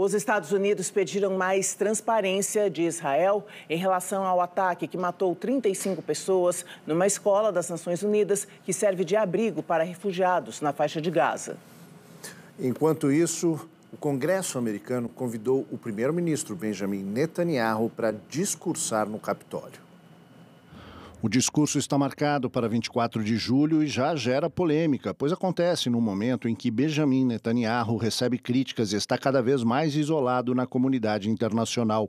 Os Estados Unidos pediram mais transparência de Israel em relação ao ataque que matou 35 pessoas numa escola das Nações Unidas que serve de abrigo para refugiados na faixa de Gaza. Enquanto isso, o Congresso americano convidou o primeiro-ministro Benjamin Netanyahu para discursar no Capitólio. O discurso está marcado para 24 de julho e já gera polêmica, pois acontece no momento em que Benjamin Netanyahu recebe críticas e está cada vez mais isolado na comunidade internacional.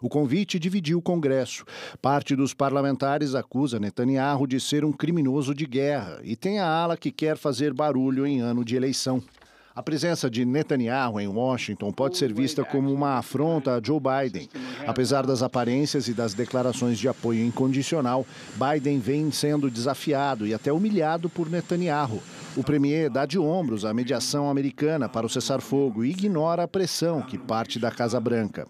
O convite dividiu o Congresso. Parte dos parlamentares acusa Netanyahu de ser um criminoso de guerra e tem a ala que quer fazer barulho em ano de eleição. A presença de Netanyahu em Washington pode ser vista como uma afronta a Joe Biden. Apesar das aparências e das declarações de apoio incondicional, Biden vem sendo desafiado e até humilhado por Netanyahu. O premier dá de ombros à mediação americana para o cessar-fogo e ignora a pressão que parte da Casa Branca.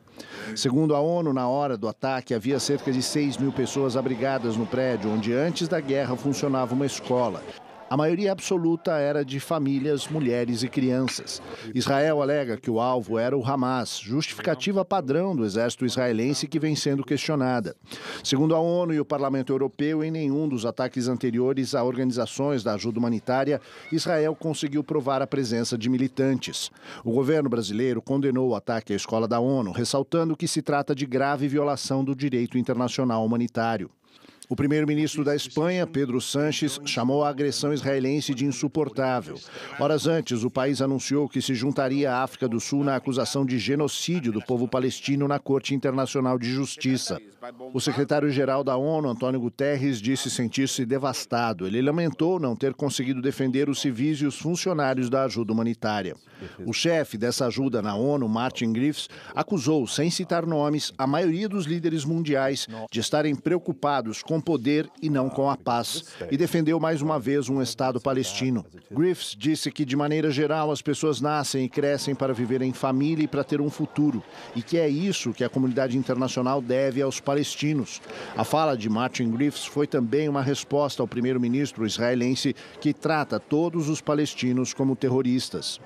Segundo a ONU, na hora do ataque havia cerca de 6 mil pessoas abrigadas no prédio onde antes da guerra funcionava uma escola. A maioria absoluta era de famílias, mulheres e crianças. Israel alega que o alvo era o Hamas, justificativa padrão do exército israelense que vem sendo questionada. Segundo a ONU e o Parlamento Europeu, em nenhum dos ataques anteriores a organizações da ajuda humanitária, Israel conseguiu provar a presença de militantes. O governo brasileiro condenou o ataque à escola da ONU, ressaltando que se trata de grave violação do direito internacional humanitário. O primeiro-ministro da Espanha, Pedro Sanches, chamou a agressão israelense de insuportável. Horas antes, o país anunciou que se juntaria à África do Sul na acusação de genocídio do povo palestino na Corte Internacional de Justiça. O secretário-geral da ONU, Antônio Guterres, disse sentir-se devastado. Ele lamentou não ter conseguido defender os civis e os funcionários da ajuda humanitária. O chefe dessa ajuda na ONU, Martin Griffiths, acusou, sem citar nomes, a maioria dos líderes mundiais de estarem preocupados com com poder e não com a ah, paz, e defendeu mais uma vez um Estado palestino. Griffiths disse que, de maneira geral, as pessoas nascem e crescem para viver em família e para ter um futuro, e que é isso que a comunidade internacional deve aos palestinos. A fala de Martin Griffiths foi também uma resposta ao primeiro-ministro israelense, que trata todos os palestinos como terroristas.